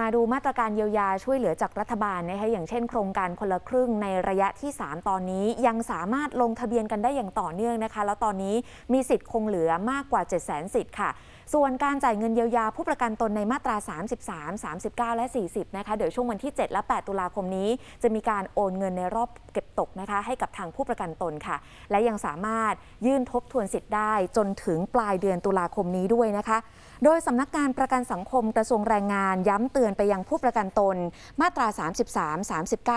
มาดูมาตรการเยียวยาช่วยเหลือจากรัฐบาลนะคะอย่างเช่นโครงการคนละครึ่งในระยะที่ 3 ตอนนี้ยังสามารถลงทะเบียนกันได้อย่างต่อเนื่องนะคะแล้วตอนนี้มีสิทธิ์คงเหลือมากกว่า 7 0 0 0 0สิทธิ์ค่ะ ส่วนการจ่ายเงินเยียวยาผู้ประกันตนในมาตรา 33 39 และ 40นะคะเดี๋ยวช่วงวันที่ 7 และ 8 ตุลาคมนี้ จะมีการโอนเงินในรอบเก็บตกนะคะให้กับทางผู้ประกันตนค่ะ และยังสามารถยื่นทบทวนสิทธิ์ได้จนถึงปลายเดือนตุลาคมนี้ด้วยนะคะ โดยสำนักงานประกันสังคมกระทรวงแรงงานย้ำเตือนอนไปยังผู้ประกันตนมาตรา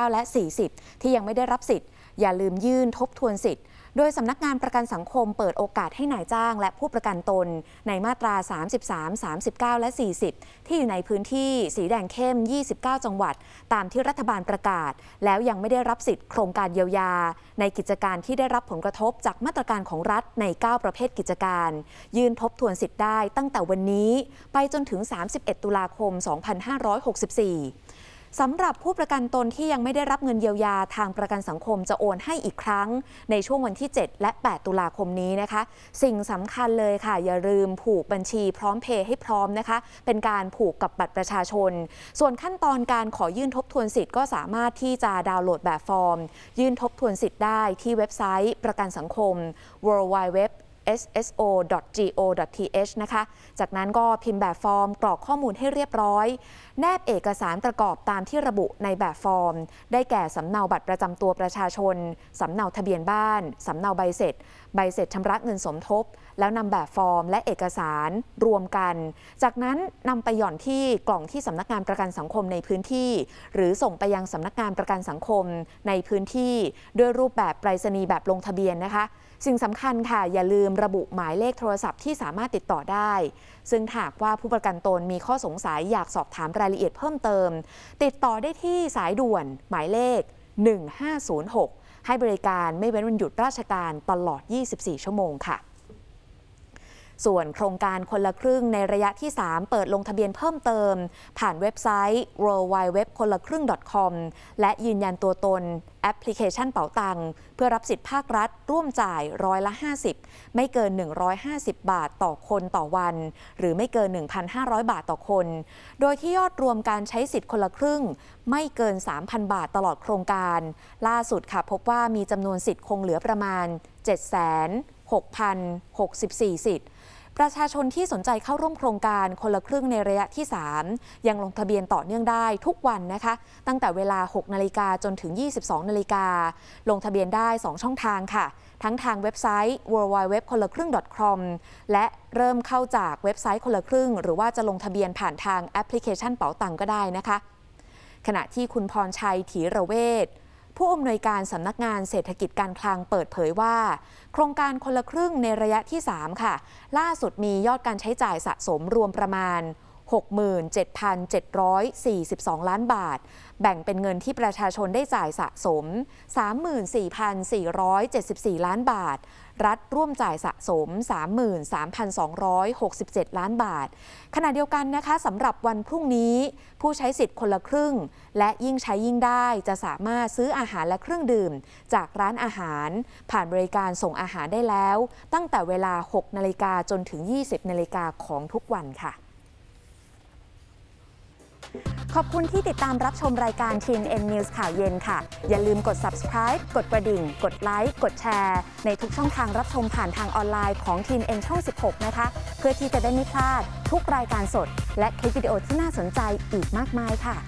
33 39 และ 40 ที่ยังไม่ได้รับสิทธิ์ อย่าลืมยื่นทบทวนสิทธิ์โดยสำนักงานประกันสังคมเปิดโอกาสให้นายจ้าง และผู้ประกันตนในมาตรา 33 39 และ 40 ที่อยู่ในพื้นที่สีแดงเข้ม 29 จังหวัด ตามที่รัฐบาลประกาศ แล้วยังไม่ได้รับสิทธิ์โครงการเยียวยา ในกิจการที่ได้รับผลกระทบจากมาตรการของรัฐใน 9 ประเภทกิจการ ยื่นทบทวนสิทธิ์ได้ตั้งแต่วันนี้ไปจนถึง 31 ตุลาคม 2564สำหรับผู้ประกันตนที่ยังไม่ได้รับเงินเยียวยาทางประกันสังคมจะโอนให้อีกครั้ง ในช่วงวันที่ 7 และ 8 ตุลาคมนี้นะคะ สิ่งสำคัญเลยค่ะ อย่าลืมผูกบัญชีพร้อมเพย์ให้พร้อมนะคะ เป็นการผูกกับบัตรประชาชน ส่วนขั้นตอนการขอยื่นทบทวนสิทธิ์ก็สามารถที่จะดาวน์โหลดแบบฟอร์ม ยื่นทบทวนสิทธิ์ได้ที่เว็บไซต์ ประกันสังคม w w w sso.go.th นะคะ จากนั้นก็พิมพ์แบบฟอร์มกรอกข้อมูลให้เรียบร้อย แนบเอกสารประกอบตามที่ระบุในแบบฟอร์ม ได้แก่สำเนาบัตรประจำตัวประชาชน สำเนาทะเบียนบ้าน สำเนาใบเสร็จ ใบเสร็จชำระเงินสมทบ แล้วนำแบบฟอร์ม และเอกสารรวมกัน จากนั้นนำไปหย่อนที่กล่องที่สำนักงานประกันสังคมในพื้นที่ หรือส่งไปยังสำนักงานประกันสังคมในพื้นที่ ด้วยรูปแบบไปรษณีย์แบบลงทะเบียนนะคะสิ่งสำคัญค่ะอย่าลืมระบุหมายเลขโทรศัพท์ที่สามารถติดต่อได้ ซึ่งหากว่าผู้ประกันตนมีข้อสงสัยอยากสอบถามรายละเอียดเพิ่มเติม ติดต่อได้ที่สายด่วนหมายเลข 1506 ให้บริการไม่เว้นวันหยุดราชการตลอด 24 ชั่วโมงค่ะส่วนโครงการคนละครึ่งในระยะที่ 3 เปิดลงทะเบียนเพิ่มเติมผ่านเว็บไซต์ w w e w คนละครึ่ง .com และยืนยันตัวตนแอปพลิเคชันเป๋าตัง เพื่อรับสิทธิภาครัฐร่วมจ่ายร้อยละ 50 ไม่เกิน 150 บาทต่อคนต่อวัน หรือไม่เกิน 1,500 บาทต่อคน โดยที่ยอดรวมการใช้สิทธิ์คนละครึ่ง ไม่เกิน 3,000 บาทตลอดโครงการ ล่าสุดค่ะพบว่ามีจำนวนสิทธิ์คงเหลือประมาณ7 6 0 6 4สิทธิ์ประชาชนที่สนใจเข้าร่วมโครงการคนละครึ่งในระยะที่ 3 ยังลงทะเบียนต่อเนื่องได้ทุกวันนะคะ ตั้งแต่เวลา 6นาฬิกาจนถึง 22นาฬิกาลงทะเบียนได้ 2 ช่องทางค่ะ ทั้งทางเว็บไซต์ w o r l d w i d e w e b คนละครึ่ง .com และเริ่มเข้าจากเว็บไซต์คนละครึ่ง หรือว่าจะลงทะเบียนผ่านทางแอปพลิเคชันเป๋าตังก็ได้นะคะ ขณะที่คุณพรชัยถีระเวทผู้อำนวยการสำนักงานเศรษฐกิจการคลังเปิดเผยว่า โครงการคนละครึ่งในระยะที่ 3 ค่ะ ล่าสุดมียอดการใช้จ่ายสะสมรวมประมาณ 67,742 ล้านบาท แบ่งเป็นเงินที่ประชาชนได้จ่ายสะสม 34,474 ล้านบาทรัฐร่วมจ่ายสะสม 33,267 ล้านบาท ขณะเดียวกันนะคะสำหรับวันพรุ่งนี้ผู้ใช้สิทธิ์คนละครึ่ง และยิ่งใช้ยิ่งได้จะสามารถซื้ออาหารและเครื่องดื่ม จากร้านอาหาร ผ่านบริการส่งอาหารได้แล้ว ตั้งแต่เวลา 6นาฬิกาจนถึง 20นาฬิกาของทุกวันค่ะขอบคุณที่ติดตามรับชมรายการ TNN News ข่าวเย็นค่ะ อย่าลืมกด subscribe กดกระดิ่ง กดไลค์ กดแชร์ ในทุกช่องทางรับชมผ่านทางออนไลน์ของ TNN ช่อง16 นะคะ เพื่อที่จะได้ไม่พลาด ทุกรายการสด และคลิปวิดีโอที่น่าสนใจอีกมากมายค่ะ